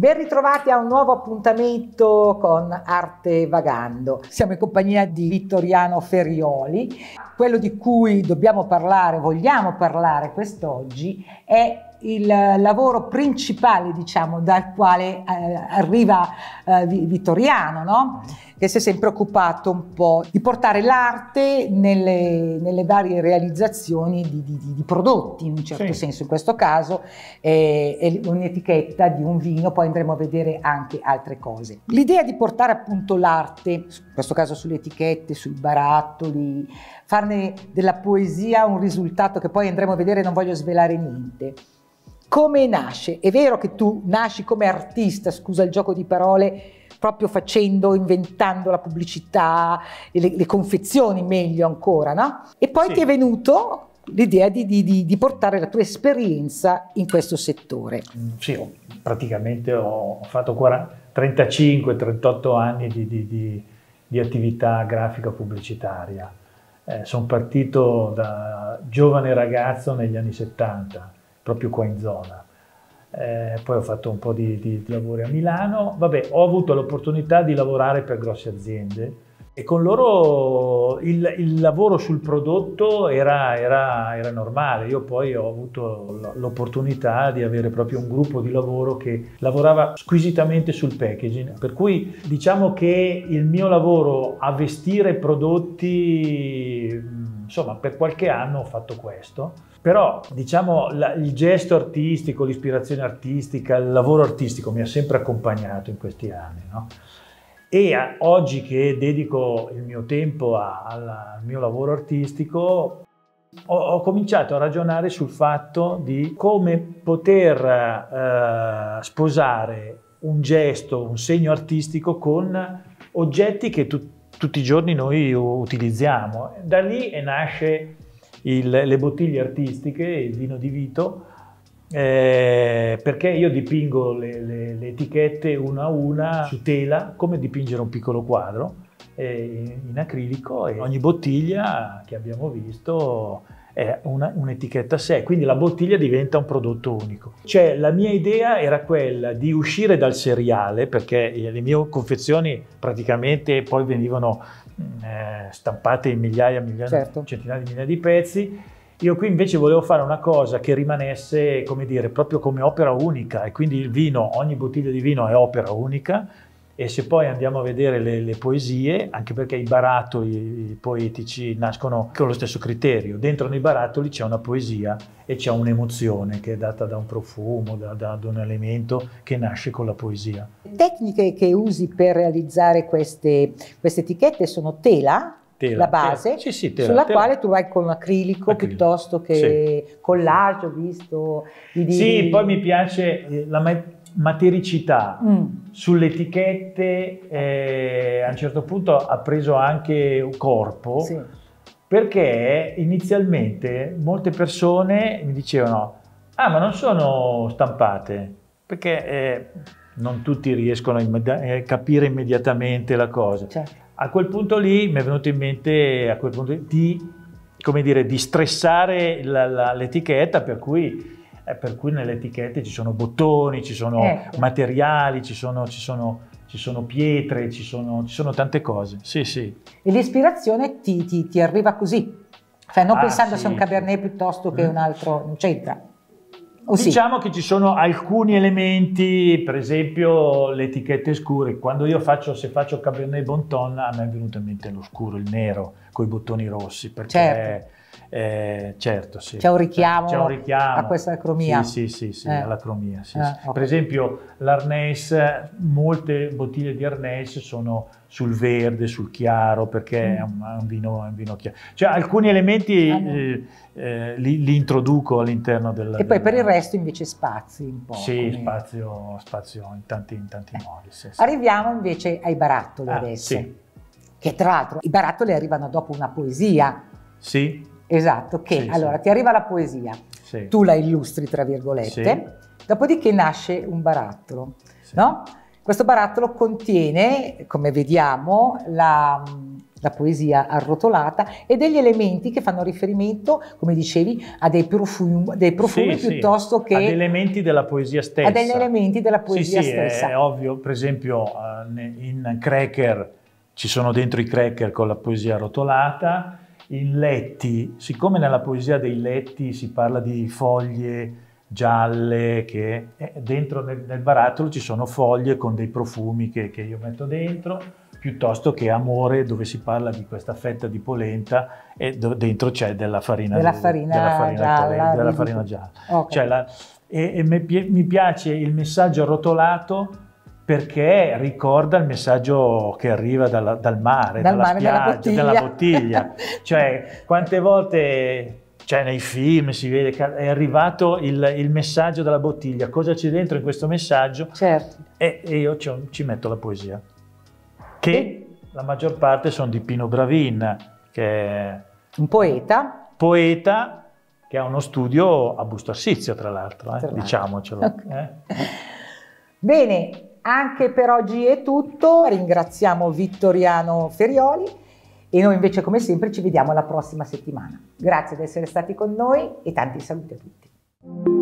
Ben ritrovati a un nuovo appuntamento con Arte Vagando. Siamo in compagnia di Vittoriano Ferrioli. Quello di cui dobbiamo parlare, vogliamo parlare quest'oggi, è il lavoro principale, diciamo, dal quale eh, arriva eh, Vittoriano, no? che si è sempre occupato un po' di portare l'arte nelle, nelle varie realizzazioni di, di, di, prodotti, in un certo sì. senso in questo caso, è, è un'etichetta di un vino, poi andremo a vedere anche altre cose. L'idea di portare appunto l'arte, in questo caso sulle etichette, sui barattoli, farne della poesia un risultato che poi andremo a vedere, non voglio svelare niente come nasce? È vero che tu nasci come artista, scusa il gioco di parole, proprio facendo, inventando la pubblicità, le, le confezioni meglio ancora, no? E poi sì. ti è venuto l'idea di, di, di, portare la tua esperienza in questo settore. Mm, sì, praticamente ho fatto 35-38 anni di, di, attività grafica pubblicitaria. Eh, Sono partito da giovane ragazzo negli anni 70 proprio qua in zona. Eh, poi ho fatto un po' di, di, di lavoro a Milano, vabbè, ho avuto l'opportunità di lavorare per grosse aziende e con loro il, il lavoro sul prodotto era, era, era, normale. Io poi ho avuto l'opportunità di avere proprio un gruppo di lavoro che lavorava squisitamente sul packaging, per cui diciamo che il mio lavoro a vestire prodotti Insomma, per qualche anno ho fatto questo, però diciamo la, il gesto artistico, l'ispirazione artistica, il lavoro artistico mi ha sempre accompagnato in questi anni. No? E a, oggi che dedico il mio tempo a, alla, al mio lavoro artistico, ho, ho, cominciato a ragionare sul fatto di come poter eh, sposare un gesto, un segno artistico con oggetti che tutti tutti i giorni noi utilizziamo. Da lì nasce il, le bottiglie artistiche, il vino di Vito, eh, perché io dipingo le, le, le, etichette una a una su tela, come dipingere un piccolo quadro eh, in acrilico e ogni bottiglia che abbiamo visto è una, un'etichetta a sé, quindi la bottiglia diventa un prodotto unico. Cioè la mia idea era quella di uscire dal seriale, perché le mie confezioni praticamente poi venivano mm, eh, stampate in migliaia, migliaia certo. centinaia di migliaia di pezzi, io qui invece volevo fare una cosa che rimanesse, come dire, proprio come opera unica e quindi il vino, ogni bottiglia di vino è opera unica, e se poi andiamo a vedere le, le poesie, anche perché i barattoli poetici nascono con lo stesso criterio, dentro nei barattoli c'è una poesia e c'è un'emozione che è data da un profumo, da, da, da un elemento che nasce con la poesia. Le Tecniche che usi per realizzare queste, queste etichette sono tela, Tela, la base tela. Sì, sì, tela, sulla quale tu vai con acrilico, acrilico. piuttosto che sì. collage, ho visto. Di, sì, poi mi piace, eh, la, matericità mm. sulle etichette eh, a un certo punto ha preso anche un corpo sì. perché inizialmente molte persone mi dicevano ah ma non sono stampate perché eh, non tutti riescono a immedi eh, capire immediatamente la cosa certo. a quel punto lì mi è venuto in mente a quel punto di come dire di stressare l'etichetta per cui eh, per cui nelle etichette ci sono bottoni, ci sono ecco. materiali, ci sono, ci sono ci sono pietre, ci sono, ci sono, tante cose. Sì, sì. E l'ispirazione ti, ti, ti arriva così? Cioè, non ah, pensando sì. se è un Cabernet piuttosto che mm. un altro, non c'entra. diciamo sì? che ci sono alcuni elementi, per esempio le etichette scure. Quando io faccio, se faccio Cabernet Bonton, a me è venuto in mente lo scuro, il nero, con i bottoni rossi, perché certo. Eh, certo, sì. C'è un, richiamo, un richiamo. a questa cromia. Sì, sì, sì, sì eh. alla cromia. Sì, eh, sì. Okay. Per esempio l'arnese, molte bottiglie di arnese sono sul verde, sul chiaro, perché mm. è, un, è, un vino, è, un, vino, chiaro. Cioè alcuni elementi ah, no. Eh, eh, li, li, introduco all'interno del... E poi del... per il resto invece spazi un po'. Sì, come... spazio, spazio, in tanti, in tanti eh. modi. Sì, Arriviamo invece ai barattoli ah, adesso. Che tra l'altro i barattoli arrivano dopo una poesia. Sì Esatto, che sì, allora sì. ti arriva la poesia, sì. tu la illustri tra virgolette, dopodiché nasce un barattolo, no? Questo barattolo contiene, come vediamo, la, la poesia arrotolata e degli elementi che fanno riferimento, come dicevi, a dei profumi, dei profumi sì, piuttosto sì. che... degli elementi della poesia stessa. A degli elementi della poesia sì, stessa. Sì, è ovvio, per esempio eh, in Cracker ci sono dentro i Cracker con la poesia arrotolata, i letti, siccome nella poesia dei letti si parla di foglie gialle, che eh, dentro nel, nel, barattolo ci sono foglie con dei profumi che, che io metto dentro, piuttosto che Amore dove si parla di questa fetta di polenta e dentro c'è della farina, della farina, della farina gialla. della farina gialla. Okay. Cioè la, e, e mi piace il messaggio arrotolato perché ricorda il messaggio che arriva dalla, dal mare, dal dalla mare, piaggia, dalla bottiglia. Dalla bottiglia. cioè, quante volte cioè, nei film si vede che è arrivato il, il messaggio dalla bottiglia, cosa c'è dentro in questo messaggio? Certo. E, e io ci, ci, metto la poesia, che e? la maggior parte sono di Pino Bravin, che è un poeta. Poeta che ha uno studio a Busto Arsizio, tra l'altro, eh? diciamocelo. Okay. Eh? Bene, anche per oggi è tutto, ringraziamo Vittoriano Ferioli e noi invece come sempre ci vediamo la prossima settimana. Grazie di essere stati con noi e tanti saluti a tutti.